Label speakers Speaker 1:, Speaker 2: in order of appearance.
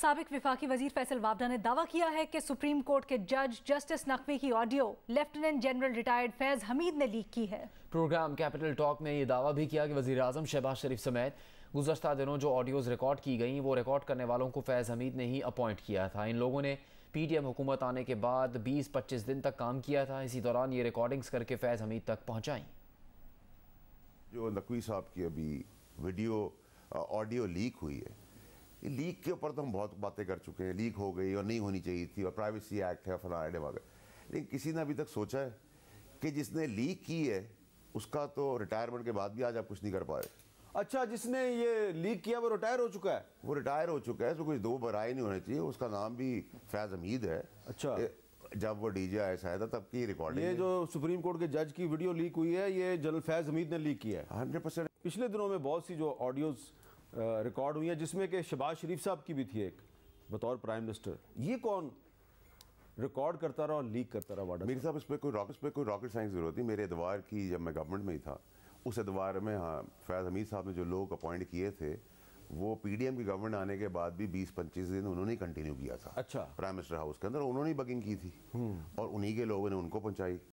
Speaker 1: सबक विफाकी वजीर फैसल वाबदा ने दावा किया है कि सुप्रीम कोर्ट के जज जस्टिस नकवी की audio lieutenant general retired Faiz Hameed ने लीक की है
Speaker 2: प्रोग्राम कैपिटल टॉक में यह दावा भी किया कि वजी अजम शहबाज शरीफ समेत गुजशत दिनों जो ऑडियोज़ रिकॉर्ड की गई वो रिकॉर्ड करने वालों को फैज़ हमीद ने ही अपॉइंट किया था इन लोगों ने पी टी एम हुकूमत आने के बाद बीस पच्चीस दिन तक काम किया था इसी दौरान ये रिकॉर्डिंग्स करके फैज़ हमीद तक पहुँचाई
Speaker 3: जो नकवी साहब की अभी वीडियो ऑडियो लीक हुई है कि लीक के ऊपर तो हम बहुत बातें कर चुके हैं लीक हो गई और नहीं होनी चाहिए थी और प्राइवेसी एक्ट है फलाने वगैरह लेकिन किसी ने अभी तक सोचा है कि जिसने लीक की है उसका तो रिटायरमेंट के बाद भी आज आप कुछ नहीं कर पा रहे
Speaker 1: अच्छा जिसने ये लीक किया वो रिटायर हो चुका है वो रिटायर हो
Speaker 3: चुका है तो कुछ दो बराए नहीं होने चाहिए उसका नाम भी फैज हमीद है अच्छा जब वो डीजे आया आया था तब की रिकॉर्डिंग ये
Speaker 1: जो सुप्रीम कोर्ट के जज की वीडियो लीक हुई है ये जनरल फैज हमीद ने लीक किया है हंड्रेड परसेंट पिछले दिनों में बहुत सी जो ऑडियोज़ रिकॉर्ड हुई है जिसमें कि शबाज शरीफ साहब की भी थी एक बतौर प्राइम मिनिस्टर ये कौन रिकॉर्ड करता रहा और लीक करता रहा वाडा मेरे साहब
Speaker 3: इस पर कोई रॉकेट पर कोई रॉकेट साइंस जरूरत नहीं मेरे एतवार की जब मैं गवर्नमेंट में ही था उस एतवार में हाँ फैज़ हमीद साहब ने जो लोग अपॉइंट किए थे वो पीडीएम की गवर्नमेंट आने के बाद भी 20-25 दिन उन्होंने ही कंटिन्यू किया था अच्छा प्राइम मिनिस्टर हाउस के अंदर उन्होंने ही बगिंग की थी हम्म। और उन्हीं के लोगों ने उनको पहुंचाई